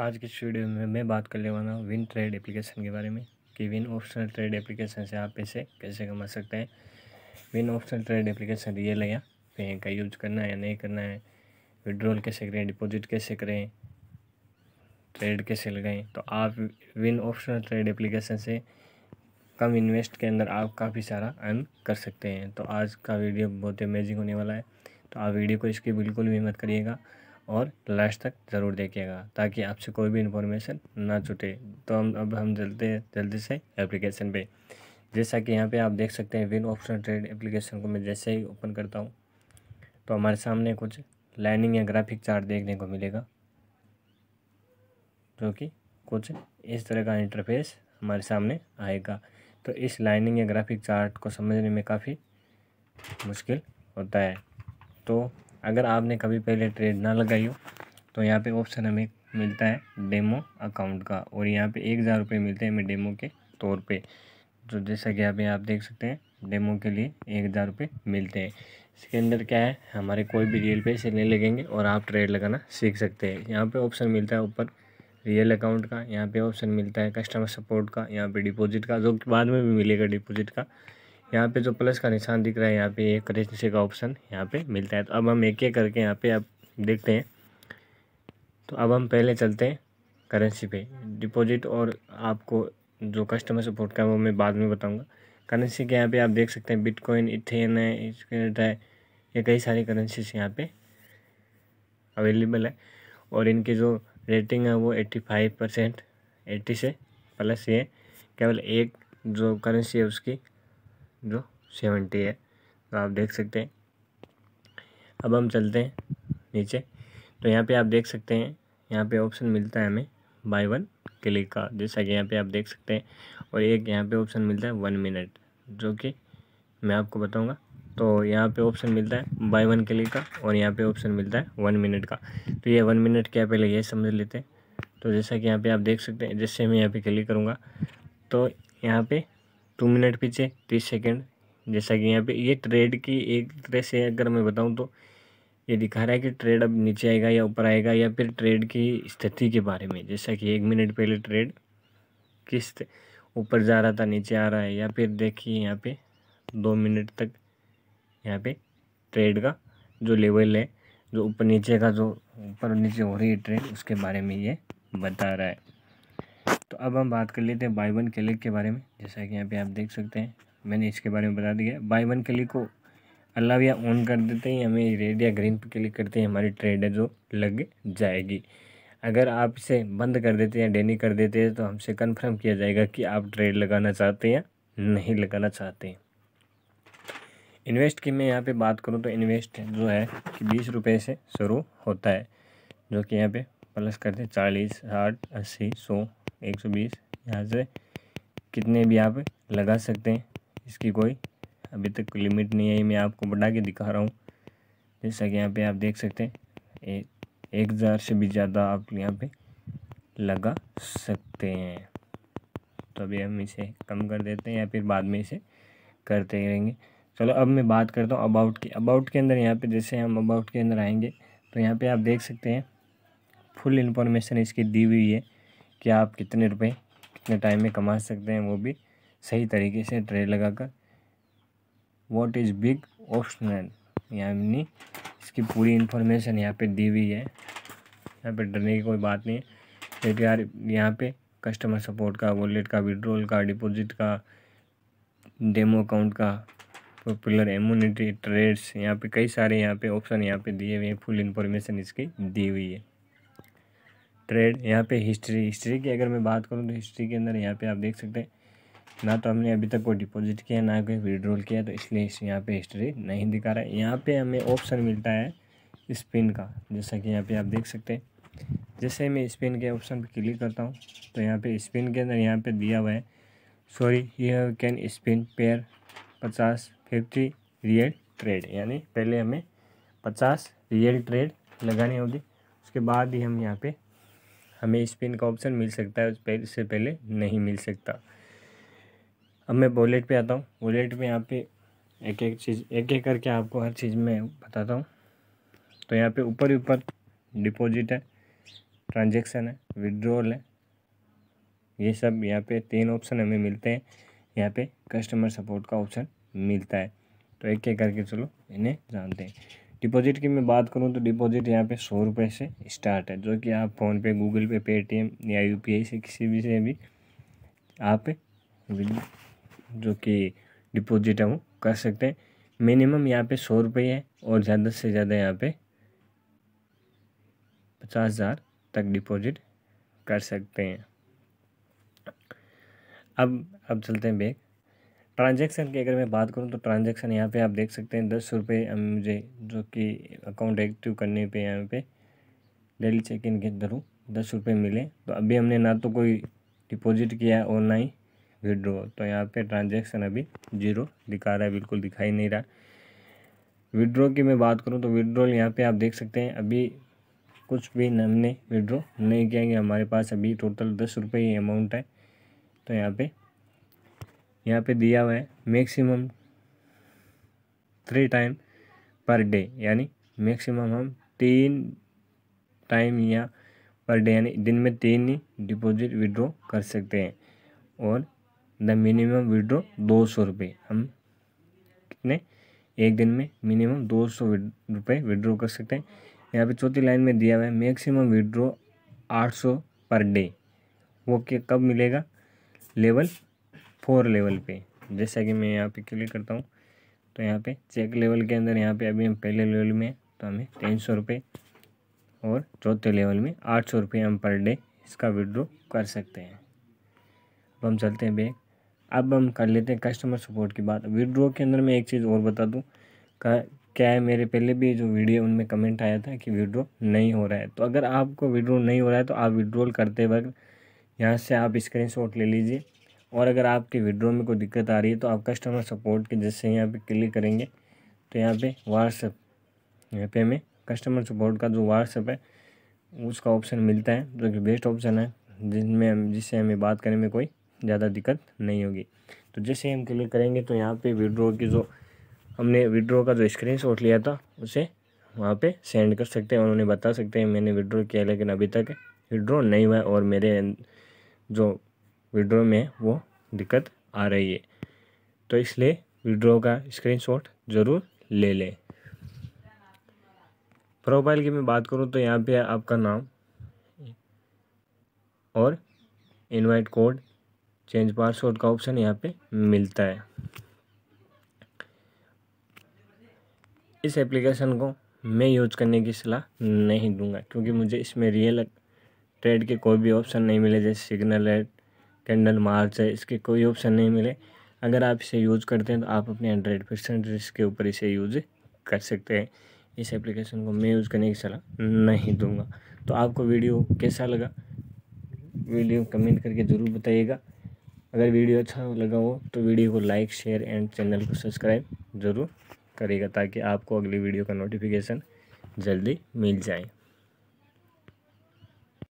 आज के studio video में मैं बात करने वाला हूँ विन ट्रेड एप्लीकेशन के बारे में कि विन ऑप्शनल ट्रेड एप्लीकेशन से आप पैसे कैसे कमा सकते हैं win optional trade application real है या बैंक का यूज करना है या नहीं करना है विड्रॉल कैसे करें डिपॉजिट कैसे करें ट्रेड कैसे लगाएं तो आप विन ऑप्शनल ट्रेड एप्लीकेशन से कम इन्वेस्ट के अंदर आप काफ़ी सारा अर्न कर सकते हैं तो आज का वीडियो बहुत अमेजिंग होने वाला है तो आप वीडियो को इसकी बिल्कुल भी मत करिएगा और लास्ट तक ज़रूर देखिएगा ताकि आपसे कोई भी इन्फॉर्मेशन ना छूटे तो हम अब हम जल्द जल्दी से एप्लीकेशन पे जैसा कि यहाँ पे आप देख सकते हैं विन ऑप्शन ट्रेड एप्लीकेशन को मैं जैसे ही ओपन करता हूँ तो हमारे सामने कुछ लाइनिंग या ग्राफिक चार्ट देखने को मिलेगा जो कि कुछ इस तरह का इंटरफेस हमारे सामने आएगा तो इस लाइनिंग या ग्राफिक चार्ट को समझने में काफ़ी मुश्किल होता है तो अगर आपने कभी पहले ट्रेड ना लगाई हो तो यहाँ पे ऑप्शन हमें मिलता है डेमो अकाउंट का और यहाँ पे एक हज़ार रुपये मिलते हैं हमें डेमो के तौर पे तो जैसा कि आप यहाँ देख सकते हैं डेमो के लिए एक हज़ार रुपये मिलते हैं इसके अंदर क्या है हमारे कोई भी रियल पैसे नहीं लगेंगे और आप ट्रेड लगाना सीख सकते हैं यहाँ पे ऑप्शन मिलता है ऊपर रियल अकाउंट का यहाँ पे ऑप्शन मिलता है कस्टमर सपोर्ट का यहाँ पे डिपॉजिट का जो बाद में भी मिलेगा डिपोज़िट का यहाँ पे जो प्लस का निशान दिख रहा है यहाँ पे एक करेंसी का ऑप्शन यहाँ पे मिलता है तो अब हम एक एक करके यहाँ पे आप देखते हैं तो अब हम पहले चलते हैं करेंसी पे डिपॉजिट और आपको जो कस्टमर सपोर्ट का वो मैं बाद में बताऊँगा करेंसी के यहाँ पे आप देख सकते हैं बिटकॉइन इथेन है इसकेट है ये कई सारी करेंसीज यहाँ पर अवेलेबल है और इनकी जो रेटिंग है वो एट्टी फाइव परसेंट एट्टी से प्लस ये केवल एक जो करेंसी है उसकी जो सेवेंटी है तो आप देख सकते हैं अब हम चलते हैं नीचे तो यहाँ पे आप देख सकते हैं यहाँ पे ऑप्शन मिलता है हमें बाय वन क्लिक का जैसा कि यहाँ पे आप देख सकते हैं और एक यहाँ पे ऑप्शन मिलता है वन मिनट जो कि मैं आपको बताऊँगा तो यहाँ पे ऑप्शन मिलता है बाय वन क्लिक का और यहाँ पे ऑप्शन मिलता है वन मिनट का तो ये वन मिनट क्या पहले ये समझ लेते हैं तो जैसा कि यहाँ पे आप देख सकते हैं जैसे मैं यहाँ पे क्लिक करूँगा तो यहाँ पे टू मिनट पीछे तीस सेकेंड जैसा कि यहाँ पे ये ट्रेड की एक तरह से अगर मैं बताऊँ तो ये दिखा रहा है कि ट्रेड अब नीचे आएगा या ऊपर आएगा या फिर ट्रेड की स्थिति के बारे में जैसा कि एक मिनट पहले ट्रेड किस ऊपर जा रहा था नीचे आ रहा है या फिर देखिए यहाँ पे दो मिनट तक यहाँ पे ट्रेड का जो लेवल है जो ऊपर नीचे का जो ऊपर नीचे हो रही है ट्रेड उसके बारे में ये बता रहा है तो अब हम बात कर लेते हैं बाई वन क्लिक के बारे में जैसा कि यहाँ पे आप देख सकते हैं मैंने इसके बारे में बता दिया बाई वन क्लिक को अलाव या ऑन कर देते हैं हमें रेड या ग्रीन पे क्लिक करते हैं हमारी ट्रेड है जो लग जाएगी अगर आप इसे बंद कर देते हैं डेनी कर देते हैं तो हमसे कन्फर्म किया जाएगा कि आप ट्रेड लगाना चाहते हैं या नहीं लगाना चाहते हैं इन्वेस्ट की मैं यहाँ पे बात करूँ तो इन्वेस्ट जो है कि बीस रुपये से शुरू होता है जो कि यहाँ पे प्लस करते हैं चालीस साठ अस्सी सौ एक सौ बीस यहाँ से कितने भी आप लगा सकते हैं इसकी कोई अभी तक लिमिट नहीं है मैं आपको बढ़ा के दिखा रहा हूँ जैसा कि यहाँ पे आप देख सकते हैं एक हज़ार से भी ज़्यादा आप यहाँ पे लगा सकते हैं तो अभी हम इसे कम कर देते हैं या फिर बाद में इसे करते रहेंगे चलो अब मैं बात करता हूँ अबाउट की अबाउट के अंदर यहाँ पे जैसे हम अबाउट के अंदर आएंगे तो यहाँ पे आप देख सकते हैं फुल इन्फॉर्मेशन इसकी दी हुई है कि आप कितने रुपए कितने टाइम में कमा सकते हैं वो भी सही तरीके से ट्रेड लगाकर वॉट इज़ बिग ऑप्शनल यानी इसकी पूरी इन्फॉर्मेशन यहाँ पे दी हुई है यहाँ पे डरने की कोई बात नहीं है लेकिन यार यहाँ पे कस्टमर सपोर्ट का वॉलेट का विड्रोल का डिपॉजिट का डेमो अकाउंट का पॉपुलर एम्यूनिटी ट्रेड्स यहाँ पे कई सारे यहाँ पे ऑप्शन यहाँ पे दिए हुए हैं फुल इन्फॉर्मेशन इसकी दी हुई है ट्रेड यहाँ पे हिस्ट्री हिस्ट्री की अगर मैं बात करूँ तो हिस्ट्री के अंदर यहाँ पे आप देख सकते हैं ना तो हमने अभी तक कोई डिपॉजिट किया ना कोई विड्रॉल किया तो इसलिए इस यहाँ पे हिस्ट्री नहीं दिखा रहा है यहाँ पे हमें ऑप्शन मिलता है स्पिन का जैसा कि यहाँ पे आप देख सकते हैं जैसे मैं स्पिन के ऑप्शन पर क्लिक करता हूँ तो यहाँ पर स्पिन के अंदर यहाँ पर दिया हुआ है सॉरी यू कैन स्पिन पेयर पचास फिफ्टी रियल ट्रेड यानी पहले हमें पचास रियल ट्रेड लगानी होगी उसके बाद ही हम यहाँ पर हमें स्पिन का ऑप्शन मिल सकता है उस पहले से पहले नहीं मिल सकता अब मैं बॉलेट पे आता हूँ वॉलेट में यहाँ पे एक एक चीज़ एक एक करके आपको हर चीज़ में बताता हूँ तो यहाँ पे ऊपर ऊपर डिपॉजिट है ट्रांजेक्शन है विड्रॉल है ये सब यहाँ पे तीन ऑप्शन हमें मिलते हैं यहाँ पे कस्टमर सपोर्ट का ऑप्शन मिलता है तो एक एक करके चलो इन्हें जानते हैं डिपॉजिट की मैं बात करूँ तो डिपॉजिट यहाँ पे सौ रुपये से स्टार्ट है जो कि आप फ़ोनपे गूगल पे पेटीएम या यू से किसी भी से भी आप जो कि डिपॉजिट है वो कर सकते हैं मिनिमम यहाँ पे सौ रुपये है और ज़्यादा से ज़्यादा यहाँ पे पचास हज़ार तक डिपॉजिट कर सकते हैं अब अब चलते हैं बैग ट्रांजेक्शन की अगर मैं बात करूँ तो ट्रांजेक्शन यहाँ पे आप देख सकते हैं दस रुपये मुझे जो कि अकाउंट एक्टिव करने पर यहाँ पर डेली चेक इन के थ्रू दस रुपये मिले तो अभी हमने ना तो कोई डिपॉजिट किया और ना ही विड्रॉ तो यहाँ पे ट्रांजैक्शन अभी जीरो दिखा रहा है बिल्कुल दिखाई नहीं रहा विड्रॉ की मैं बात करूँ तो विड्रॉल यहाँ पर आप देख सकते हैं अभी कुछ भी हमने विड्रॉ नहीं किया कि हमारे पास अभी टोटल दस रुपये ही अमाउंट है तो यहाँ पे यहाँ पे दिया हुआ है maximum three time per day यानी मैक्सिमम हम तीन टाइम या पर डे यानी दिन में तीन ही डिपॉजिट विड्रॉ कर सकते हैं और द मिनिमम विड्रॉ दो सौ रुपये हम कितने एक दिन में मिनिमम दो सौ रुपये विड्रॉ कर सकते हैं यहाँ पे चौथी लाइन में दिया हुआ है मैक्सिमम विड्रॉ आठ सौ पर डे वो क्या कब मिलेगा लेवल फोर लेवल पे जैसा कि मैं यहाँ पे क्लिक करता हूँ तो यहाँ पे चेक लेवल के अंदर यहाँ पे अभी हम पहले लेवल में तो हमें तीन सौ रुपये और चौथे लेवल में आठ सौ रुपये हम पर डे इसका विड्रो कर सकते हैं अब हम चलते हैं बैग अब हम कर लेते हैं कस्टमर सपोर्ट की बात विड्रो के अंदर मैं एक चीज़ और बता दूँ क्या है मेरे पहले भी जो वीडियो उनमें कमेंट आया था कि विड्रो नहीं हो रहा है तो अगर आपको विड्रो नहीं हो रहा है तो आप विड्रोल करते वक्त यहाँ से आप स्क्रीनशॉट ले लीजिए और अगर आपके विड्रो में कोई दिक्कत आ रही है तो आप कस्टमर सपोर्ट के जैसे यहाँ पे क्लिक करेंगे तो यहाँ पे व्हाट्सएप यहाँ पे हमें कस्टमर सपोर्ट का जो व्हाट्सएप है उसका ऑप्शन मिलता है जो कि बेस्ट ऑप्शन है जिनमें हम जिससे हमें बात करने में कोई ज़्यादा दिक्कत नहीं होगी तो जैसे हम क्लिक करेंगे तो यहाँ पर विड्रो की जो हमने विड्रो का जो स्क्रीन शॉट लिया था उसे वहाँ पर सेंड कर सकते हैं और उन्हें बता सकते हैं मैंने विड्रो किया लेकिन अभी तक विड्रो नहीं हुआ है और मेरे जो विड्रो में वो दिक्कत आ रही है तो इसलिए विड्रो का स्क्रीनशॉट ज़रूर ले लें प्रोफाइल की मैं बात करूँ तो यहाँ पे आपका नाम और इनवाइट कोड चेंज पासवर्ड का ऑप्शन यहाँ पे मिलता है इस एप्लीकेशन को मैं यूज करने की सलाह नहीं दूंगा क्योंकि मुझे इसमें रियल ट्रेड के कोई भी ऑप्शन नहीं मिले जैसे सिग्नल एड कैंडल मार्च है इसके कोई ऑप्शन नहीं मिले अगर आप इसे यूज़ करते हैं तो आप अपने हंड्रेड परसेंट इसके ऊपर इसे यूज़ कर सकते हैं इस एप्लीकेशन को मैं यूज़ करने की सलाह नहीं दूंगा तो आपको वीडियो कैसा लगा वीडियो कमेंट करके ज़रूर बताइएगा अगर वीडियो अच्छा लगा हो तो वीडियो को लाइक शेयर एंड चैनल को सब्सक्राइब ज़रूर करेगा ताकि आपको अगली वीडियो का नोटिफिकेशन जल्दी मिल जाए